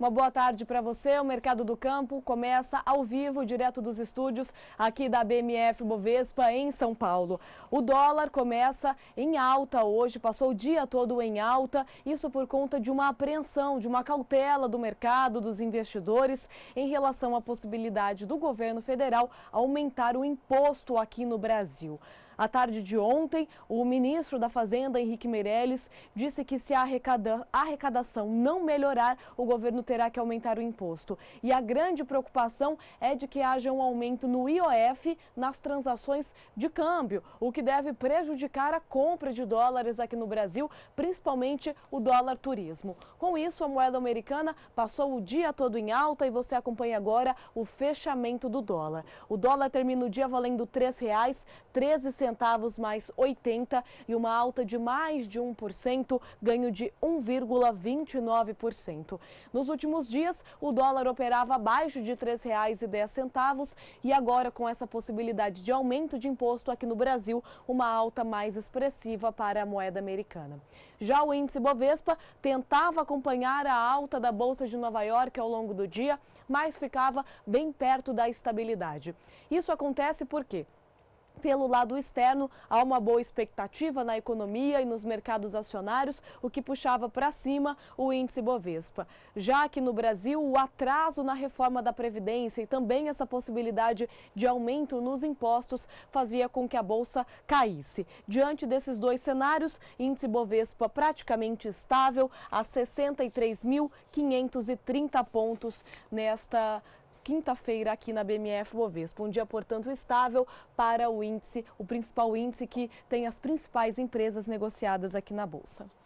Uma boa tarde para você. O Mercado do Campo começa ao vivo, direto dos estúdios aqui da BMF Bovespa, em São Paulo. O dólar começa em alta hoje, passou o dia todo em alta, isso por conta de uma apreensão, de uma cautela do mercado, dos investidores, em relação à possibilidade do governo federal aumentar o imposto aqui no Brasil. À tarde de ontem, o ministro da Fazenda, Henrique Meirelles, disse que se a arrecadação não melhorar, o governo terá que aumentar o imposto. E a grande preocupação é de que haja um aumento no IOF nas transações de câmbio, o que deve prejudicar a compra de dólares aqui no Brasil, principalmente o dólar turismo. Com isso, a moeda americana passou o dia todo em alta e você acompanha agora o fechamento do dólar. O dólar termina o dia valendo R$ 3,13 centavos mais 80 e uma alta de mais de 1%, ganho de 1,29%. Nos últimos dias, o dólar operava abaixo de R$ 3,10 e agora com essa possibilidade de aumento de imposto aqui no Brasil, uma alta mais expressiva para a moeda americana. Já o índice Bovespa tentava acompanhar a alta da bolsa de Nova York ao longo do dia, mas ficava bem perto da estabilidade. Isso acontece porque pelo lado externo, há uma boa expectativa na economia e nos mercados acionários, o que puxava para cima o índice Bovespa. Já que no Brasil, o atraso na reforma da Previdência e também essa possibilidade de aumento nos impostos fazia com que a Bolsa caísse. Diante desses dois cenários, índice Bovespa praticamente estável a 63.530 pontos nesta quinta-feira aqui na BMF Bovespa. Um dia, portanto, estável para o índice, o principal índice que tem as principais empresas negociadas aqui na Bolsa.